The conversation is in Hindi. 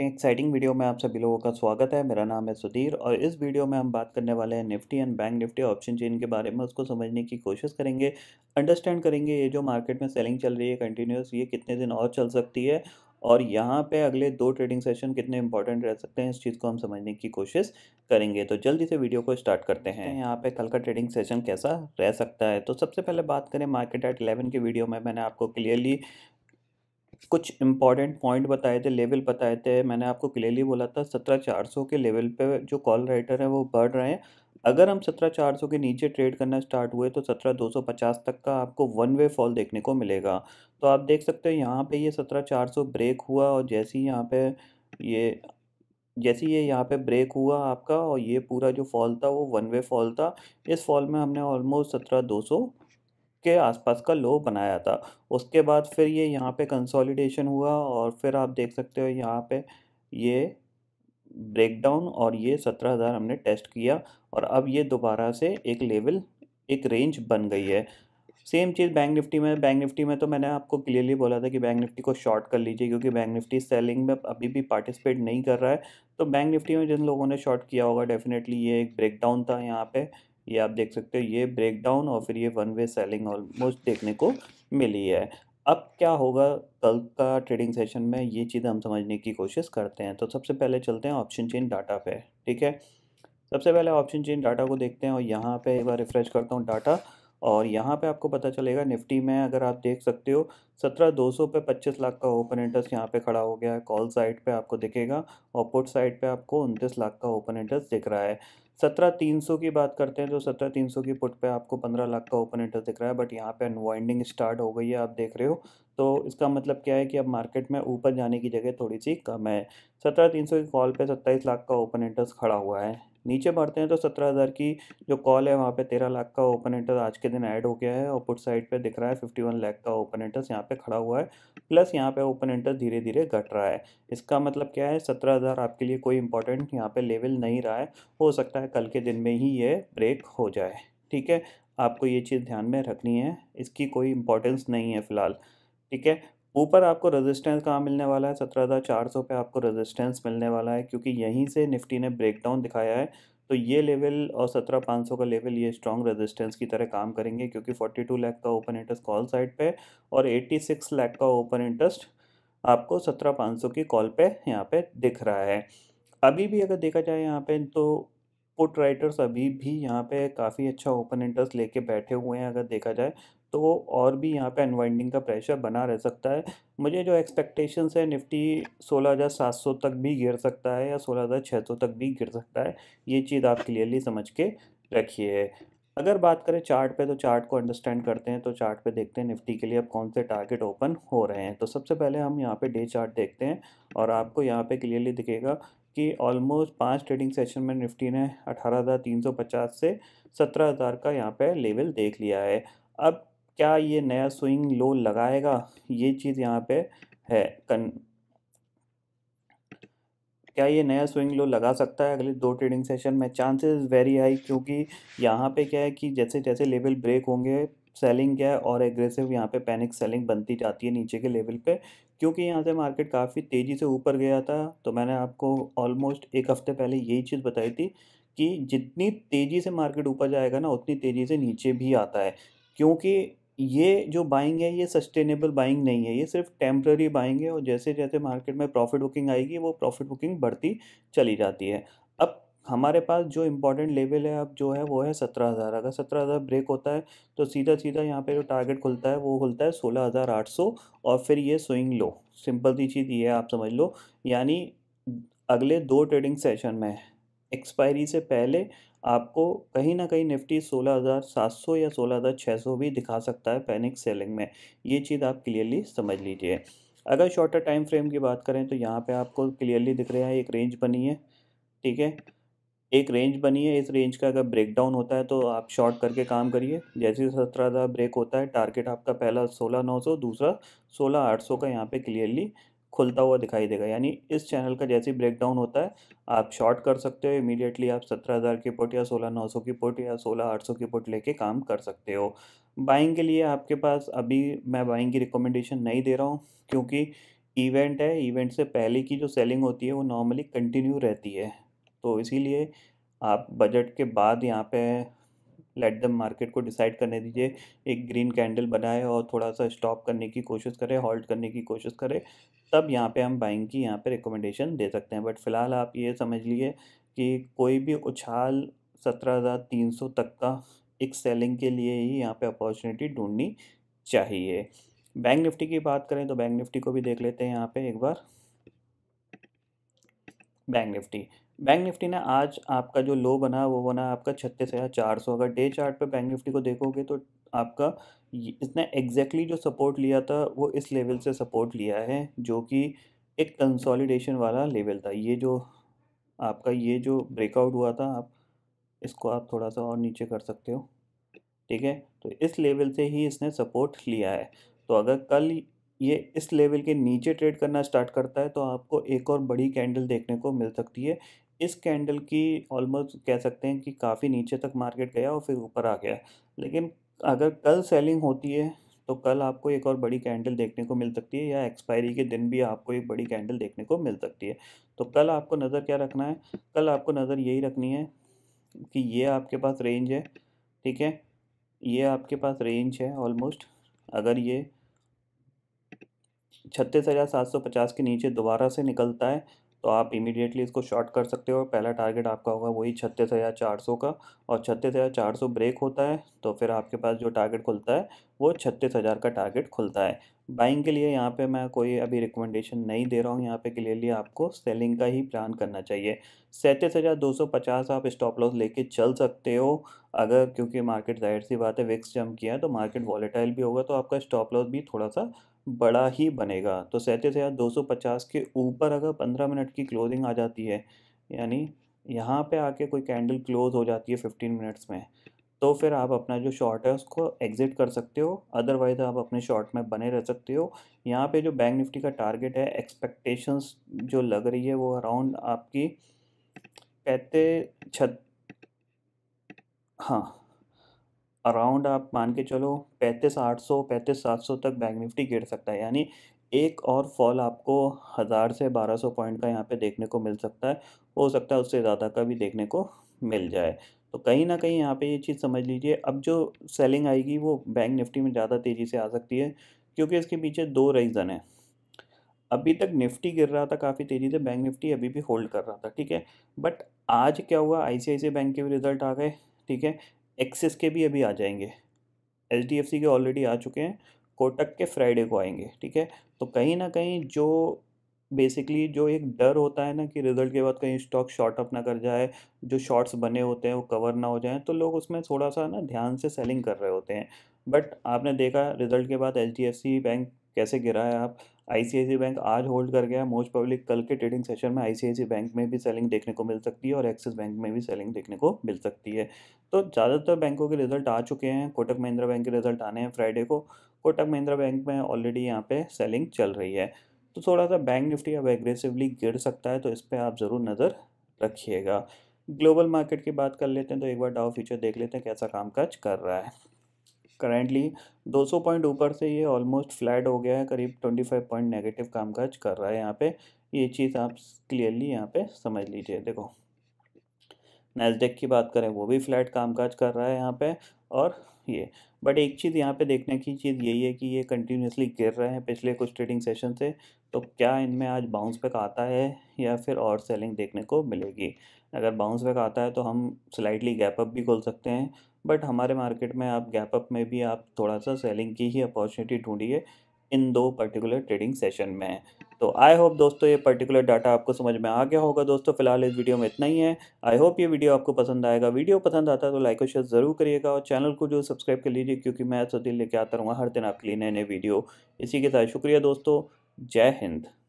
एक्साइटिंग वीडियो में आप सभी लोगों का स्वागत है मेरा नाम है सुधीर और इस वीडियो में हम बात करने वाले हैं Nifty and bank Nifty option chain के बारे में उसको समझने की कोशिश करेंगे अंडरस्टैंड करेंगे ये जो मार्केट में सेलिंग चल रही है कंटिन्यूस ये कितने दिन और चल सकती है और यहाँ पे अगले दो ट्रेडिंग सेशन कितने इंपॉर्टेंट रह सकते हैं इस चीज़ को हम समझने की कोशिश करेंगे तो जल्दी से वीडियो को स्टार्ट करते हैं यहाँ पे कल का ट्रेडिंग सेशन कैसा रह सकता है तो सबसे पहले बात करें मार्केट एट 11 के वीडियो में मैंने आपको क्लियरली कुछ इंपॉर्टेंट पॉइंट बताए थे लेवल बताए थे मैंने आपको क्लियरली बोला था सत्रह चार सौ के लेवल पे जो कॉल राइटर है वो बढ़ रहे हैं अगर हम सत्रह चार सौ के नीचे ट्रेड करना स्टार्ट हुए तो सत्रह दो सौ पचास तक का आपको वन वे फॉल देखने को मिलेगा तो आप देख सकते हो यहाँ पे ये सत्रह चार सौ ब्रेक हुआ और जैसे ही यहाँ पे ये जैसे ये यहाँ पे ब्रेक हुआ आपका और ये पूरा जो फॉल था वो वन वे फॉल था इस फॉल में हमने ऑलमोस्ट सत्रह दो सौ के आसपास का लो बनाया था उसके बाद फिर ये यहाँ पे कंसोलिडेशन हुआ और फिर आप देख सकते हो यहाँ पे ये ब्रेकडाउन और ये सत्रह हज़ार हमने टेस्ट किया और अब ये दोबारा से एक लेवल एक रेंज बन गई है सेम चीज़ बैंक निफ्टी में बैंक निफ्टी में तो मैंने आपको क्लियरली बोला था कि बैंक निफ्टी को शॉर्ट कर लीजिए क्योंकि बैंक निफ्टी सेलिंग में अभी भी पार्टिसिपेट नहीं कर रहा है तो बैंक निफ्टी में जिन लोगों ने शॉर्ट किया होगा डेफिनेटली ये एक ब्रेकडाउन था यहाँ पे ये आप देख सकते हो ये ब्रेक डाउन और फिर ये वन वे सेलिंग ऑलमोस्ट देखने को मिली है अब क्या होगा कल का ट्रेडिंग सेशन में ये चीज़ हम समझने की कोशिश करते हैं तो सबसे पहले चलते हैं ऑप्शन चेन डाटा पे ठीक है सबसे पहले ऑप्शन चेन डाटा को देखते हैं और यहाँ पे एक बार रिफ़्रेश करता हूँ डाटा और यहाँ पे आपको पता चलेगा निफ्टी में अगर आप देख सकते हो सत्रह दो सौ पे पच्चीस लाख का ओपन इंटरेस्ट यहाँ पे खड़ा हो गया है कॉल साइड पे आपको दिखेगा और पुट साइड पे आपको उनतीस लाख का ओपन इंटरेस्ट दिख रहा है सत्रह तीन सौ की बात करते हैं तो सत्रह तीन सौ की पुट पे आपको पंद्रह लाख का ओपन इंटरेस्ट दिख रहा है बट यहाँ पे अनवाइंडिंग स्टार्ट हो गई है आप देख रहे हो तो इसका मतलब क्या है कि अब मार्केट में ऊपर जाने की जगह थोड़ी सी कम है सत्रह तीन सौ की कॉल पे सत्ताईस लाख का ओपन इंटरेस्ट खड़ा हुआ है नीचे बढ़ते हैं तो सत्रह हज़ार की जो कॉल है वहाँ पे तेरह लाख का ओपन इंटरेस्ट आज के दिन ऐड हो गया है और पुट साइड पे दिख रहा है फिफ्टी वन लाख का ओपन इंटरेस्ट यहाँ पे खड़ा हुआ है प्लस यहाँ पे ओपन इंटरेस्ट धीरे धीरे घट रहा है इसका मतलब क्या है सत्रह हज़ार आपके लिए कोई इंपॉर्टेंट यहाँ पर लेवल नहीं रहा है हो सकता है कल के दिन में ही ये ब्रेक हो जाए ठीक है आपको ये चीज़ ध्यान में रखनी है इसकी कोई इंपॉर्टेंस नहीं है फ़िलहाल ठीक है ऊपर आपको रेजिस्टेंस कहाँ मिलने वाला है सत्रह हज़ार चार सौ पे आपको रेजिस्टेंस मिलने वाला है क्योंकि यहीं से निफ्टी ने ब्रेकडाउन दिखाया है तो ये लेवल और सत्रह पाँच सौ का लेवल ये स्ट्रॉन्ग रेजिस्टेंस की तरह काम करेंगे क्योंकि फोर्टी टू लैख का ओपन इंटरेस्ट कॉल साइड पे और एट्टी सिक्स लैख का ओपन इंटरेस्ट आपको सत्रह पाँच सौ की कॉल पे यहाँ पे दिख रहा है अभी भी अगर देखा जाए यहाँ पे तो पुट राइटर्स अभी भी यहाँ पे काफ़ी अच्छा ओपन इंटरेस्ट लेके बैठे हुए हैं अगर देखा जाए तो और भी यहाँ पे अनवाइंडिंग का प्रेशर बना रह सकता है मुझे जो एक्सपेक्टेशंस है निफ्टी 16,700 तक भी गिर सकता है या 16,600 तक भी गिर सकता है ये चीज़ आप क्लियरली समझ के रखिए अगर बात करें चार्ट पे तो चार्ट को अंडरस्टैंड करते हैं तो चार्ट पे देखते हैं निफ्टी के लिए अब कौन से टारगेट ओपन हो रहे हैं तो सबसे पहले हम यहाँ पे डे चार्ट देखते हैं और आपको यहाँ पे क्लियरली दिखेगा कि ऑलमोस्ट पांच ट्रेडिंग सेशन में निफ्टी ने पचास से हज़ार का यहाँ पे लेवल देख लिया है अब क्या ये नया स्विंग लो लगाएगा ये चीज़ यहाँ पे है कन क्या ये नया स्विंग लो लगा सकता है अगले दो ट्रेडिंग सेशन में चांसेस वेरी हाई क्योंकि यहाँ पे क्या है कि जैसे जैसे लेवल ब्रेक होंगे सेलिंग क्या है और एग्रेसिव यहाँ पे पैनिक सेलिंग बनती जाती है नीचे के लेवल पे क्योंकि यहाँ से मार्केट काफ़ी तेज़ी से ऊपर गया था तो मैंने आपको ऑलमोस्ट एक हफ़्ते पहले यही चीज़ बताई थी कि जितनी तेज़ी से मार्केट ऊपर जाएगा ना उतनी तेज़ी से नीचे भी आता है क्योंकि ये जो बाइंग है ये सस्टेनेबल बाइंग नहीं है ये सिर्फ टेम्प्ररी बाइंग है और जैसे जैसे मार्केट में प्रॉफिट बुकिंग आएगी वो प्रॉफिट बुकिंग बढ़ती चली जाती है अब हमारे पास जो इम्पोर्टेंट लेवल है अब जो है वो है सत्रह हज़ार अगर सत्रह हज़ार ब्रेक होता है तो सीधा सीधा यहाँ पे जो टारगेट खुलता है वो खुलता है सोलह हज़ार आठ सौ और फिर ये स्विंग लो सिंपल सी चीज़ ये है आप समझ लो यानी अगले दो ट्रेडिंग सेशन में एक्सपायरी से पहले आपको कहीं ना कहीं निफ्टी 16,700 या 16,600 भी दिखा सकता है पैनिक सेलिंग में ये चीज़ आप क्लियरली समझ लीजिए अगर शॉर्टर टाइम फ्रेम की बात करें तो यहाँ पे आपको क्लियरली दिख रहा है एक रेंज बनी है ठीक है एक रेंज बनी है इस रेंज का अगर ब्रेक डाउन होता है तो आप शॉर्ट करके काम करिए जैसे सत्रह हज़ार ब्रेक होता है टारगेट आपका पहला सोलह नौ सौ दूसरा सोलह आठ सौ का यहाँ पे क्लियरली खुलता हुआ दिखाई देगा यानी इस चैनल का जैसे ही ब्रेकडाउन होता है आप शॉर्ट कर सकते हो इमीडिएटली आप सत्रह हज़ार की पुट या सोलह नौ सौ की पुट या सोलह आठ सौ की पुट लेके काम कर सकते हो बाइंग के लिए आपके पास अभी मैं बाइंग की रिकमेंडेशन नहीं दे रहा हूँ क्योंकि इवेंट है इवेंट से पहले की जो सेलिंग होती है वो नॉर्मली कंटिन्यू रहती है तो इसीलिए आप बजट के बाद यहाँ पे लेट दम मार्केट को डिसाइड करने दीजिए एक ग्रीन कैंडल बनाए और थोड़ा सा स्टॉप करने की कोशिश करें हॉल्ट करने की कोशिश करें तब यहाँ पे हम बाइंग की यहाँ पे रिकमेंडेशन दे सकते हैं बट फिलहाल आप ये समझ लीजिए कि कोई भी उछाल सत्रह हज़ार तीन सौ तक का एक सेलिंग के लिए ही यहाँ पे अपॉर्चुनिटी ढूंढनी चाहिए बैंक निफ्टी की बात करें तो बैंक निफ्टी को भी देख लेते हैं यहाँ पर एक बार बैंक निफ्टी बैंक निफ्टी ने आज आपका जो लो बना वो बना आपका छत्तीस हज़ार चार सौ अगर डे चार्ट पे बैंक निफ्टी को देखोगे तो आपका इसने एग्जैक्टली exactly जो सपोर्ट लिया था वो इस लेवल से सपोर्ट लिया है जो कि एक कंसोलिडेशन वाला लेवल था ये जो आपका ये जो ब्रेकआउट हुआ था आप इसको आप थोड़ा सा और नीचे कर सकते हो ठीक है तो इस लेवल से ही इसने सपोर्ट लिया है तो अगर कल ये इस लेवल के नीचे ट्रेड करना स्टार्ट करता है तो आपको एक और बड़ी कैंडल देखने को मिल सकती है इस कैंडल की ऑलमोस्ट कह सकते हैं कि काफ़ी नीचे तक मार्केट गया और फिर ऊपर आ गया लेकिन अगर कल सेलिंग होती है तो कल आपको एक और बड़ी कैंडल देखने को मिल सकती है या एक्सपायरी के दिन भी आपको एक बड़ी कैंडल देखने को मिल सकती है तो कल आपको नज़र क्या रखना है कल आपको नज़र यही रखनी है कि ये आपके पास रेंज है ठीक है ये आपके पास रेंज है ऑलमोस्ट अगर ये छत्तीस हज़ार सात सौ पचास के नीचे दोबारा से निकलता है तो आप इमीडिएटली इसको शॉर्ट कर सकते हो पहला टारगेट आपका होगा वही छत्तीस हज़ार चार सौ का और छत्तीस हज़ार चार सौ ब्रेक होता है तो फिर आपके पास जो टारगेट खुलता है वो छत्तीस हज़ार का टारगेट खुलता है बाइंग के लिए यहाँ पे मैं कोई अभी रिकमेंडेशन नहीं दे रहा हूँ यहाँ पे क्लियरली आपको सेलिंग का ही प्लान करना चाहिए सैंतीस हज़ार दो सौ पचास आप स्टॉप लॉस लेके चल सकते हो अगर क्योंकि मार्केट जाहिर सी बात है विक्स जम किया है तो मार्केट वॉलेटाइल भी होगा तो आपका स्टॉप लॉस भी थोड़ा सा बड़ा ही बनेगा तो सैंतीस हज़ार दो सौ पचास के ऊपर अगर पंद्रह मिनट की क्लोजिंग आ जाती है यानी यहाँ पे आके कोई कैंडल क्लोज हो जाती है फिफ्टीन मिनट्स में तो फिर आप अपना जो शॉर्ट है उसको एग्ज़िट कर सकते हो अदरवाइज आप अपने शॉर्ट में बने रह सकते हो यहाँ पे जो बैंक निफ्टी का टारगेट है एक्सपेक्टेशंस जो लग रही है वो अराउंड आपकी कहते छत हाँ अराउंड आप मान के चलो पैंतीस आठ सौ पैंतीस सात सौ तक बैंक निफ्टी गिर सकता है यानी एक और फॉल आपको हज़ार से बारह सौ पॉइंट का यहाँ पे देखने को मिल सकता है हो सकता है उससे ज़्यादा का भी देखने को मिल जाए तो कहीं ना कहीं यहाँ पे ये चीज़ समझ लीजिए अब जो सेलिंग आएगी वो बैंक निफ्टी में ज़्यादा तेज़ी से आ सकती है क्योंकि इसके पीछे दो रीज़न है अभी तक निफ्टी गिर रहा था काफ़ी तेज़ी से बैंक निफ्टी अभी भी होल्ड कर रहा था ठीक है बट आज क्या हुआ आई बैंक के भी रिजल्ट आ गए ठीक है एक्सेस के भी अभी आ जाएंगे एच डी एफ सी के ऑलरेडी आ चुके हैं कोटक के फ्राइडे को आएंगे ठीक है तो कहीं ना कहीं जो बेसिकली जो एक डर होता है ना कि रिजल्ट के बाद कहीं स्टॉक शॉर्ट अप ना कर जाए जो शॉर्ट्स बने होते हैं वो कवर ना हो जाए तो लोग उसमें थोड़ा सा ना ध्यान से सेलिंग कर रहे होते हैं बट आपने देखा रिजल्ट के बाद एच बैंक कैसे गिरा है आप आईसीआईसी बैंक आज होल्ड कर गया मोस्ट पब्लिक कल के ट्रेडिंग सेशन में आईसीआईसी बैंक में भी सेलिंग देखने को मिल सकती है और एक्सिस बैंक में भी सेलिंग देखने को मिल सकती है तो ज़्यादातर बैंकों के रिजल्ट आ चुके हैं कोटक महिंद्रा बैंक के रिजल्ट आने हैं फ्राइडे को कोटक महिंद्रा बैंक में ऑलरेडी यहाँ पे सेलिंग चल रही है तो थोड़ा सा बैंक निफ्टी अब एग्रेसिवली गिर सकता है तो इस पर आप ज़रूर नज़र रखिएगा ग्लोबल मार्केट की बात कर लेते हैं तो एक बार डाउ फ्यूचर देख लेते हैं कैसा कामकाज कर रहा है करेंटली 200 पॉइंट ऊपर से ये ऑलमोस्ट फ्लैट हो गया है करीब 25 पॉइंट नेगेटिव कामकाज कर रहा है यहाँ पे ये चीज़ आप क्लियरली यहाँ पे समझ लीजिए देखो नेसडेक की बात करें वो भी फ्लैट कामकाज कर रहा है यहाँ पे और ये बट एक चीज़ यहाँ पे देखने की चीज़ यही है कि ये कंटिन्यूसली गिर रहे हैं पिछले कुछ ट्रेडिंग सेशन से तो क्या इनमें आज बाउंस बैक आता है या फिर और सेलिंग देखने को मिलेगी अगर बाउंस बैक आता है तो हम स्लाइटली गैप अप भी खोल सकते हैं बट हमारे मार्केट में आप गैप अप में भी आप थोड़ा सा सेलिंग की ही अपॉर्चुनिटी ढूंढिए इन दो पर्टिकुलर ट्रेडिंग सेशन में तो आई होप दोस्तों ये पर्टिकुलर डाटा आपको समझ में आ गया होगा दोस्तों फिलहाल इस वीडियो में इतना ही है आई होप ये वीडियो आपको पसंद आएगा वीडियो पसंद आता है तो लाइक और शेयर ज़रूर करिएगा और चैनल को जो सब्सक्राइब कर लीजिए क्योंकि मैं सदील लेके आता रहूँगा हर दिन आपके लिए नए नए वीडियो इसी के साथ शुक्रिया दोस्तों जय हिंद